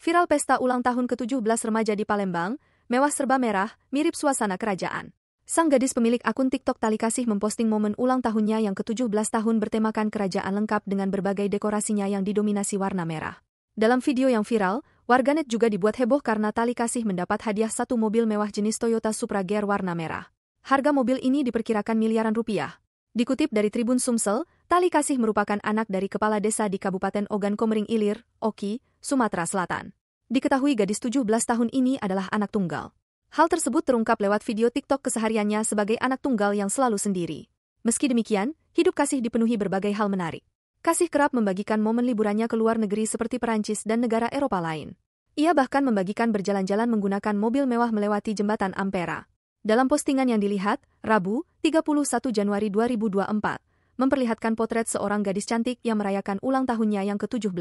Viral pesta ulang tahun ke-17 remaja di Palembang, mewah serba merah, mirip suasana kerajaan. Sang gadis pemilik akun TikTok Tali Kasih memposting momen ulang tahunnya yang ke-17 tahun bertemakan kerajaan lengkap dengan berbagai dekorasinya yang didominasi warna merah. Dalam video yang viral, warganet juga dibuat heboh karena Tali Kasih mendapat hadiah satu mobil mewah jenis Toyota Supra Gear warna merah. Harga mobil ini diperkirakan miliaran rupiah. Dikutip dari Tribun Sumsel, Tali Kasih merupakan anak dari kepala desa di Kabupaten Ogan Komering Ilir, Oki, Sumatera Selatan. Diketahui gadis 17 tahun ini adalah anak tunggal. Hal tersebut terungkap lewat video TikTok kesehariannya sebagai anak tunggal yang selalu sendiri. Meski demikian, hidup Kasih dipenuhi berbagai hal menarik. Kasih kerap membagikan momen liburannya ke luar negeri seperti Perancis dan negara Eropa lain. Ia bahkan membagikan berjalan-jalan menggunakan mobil mewah melewati jembatan Ampera. Dalam postingan yang dilihat, Rabu, 31 Januari 2024, memperlihatkan potret seorang gadis cantik yang merayakan ulang tahunnya yang ke-17.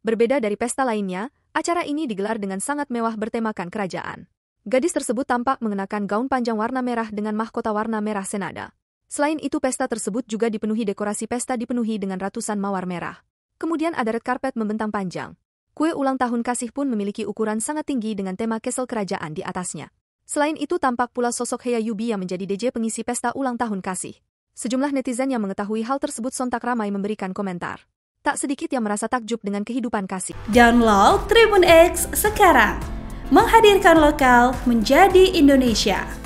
Berbeda dari pesta lainnya, acara ini digelar dengan sangat mewah bertemakan kerajaan. Gadis tersebut tampak mengenakan gaun panjang warna merah dengan mahkota warna merah senada. Selain itu pesta tersebut juga dipenuhi dekorasi pesta dipenuhi dengan ratusan mawar merah. Kemudian ada red carpet membentang panjang. Kue ulang tahun kasih pun memiliki ukuran sangat tinggi dengan tema kesel kerajaan di atasnya. Selain itu tampak pula sosok Heya Yubi yang menjadi DJ pengisi pesta ulang tahun kasih. Sejumlah netizen yang mengetahui hal tersebut sontak ramai memberikan komentar. Tak sedikit yang merasa takjub dengan kehidupan kasih. Download Tribun X sekarang. Menghadirkan lokal menjadi Indonesia.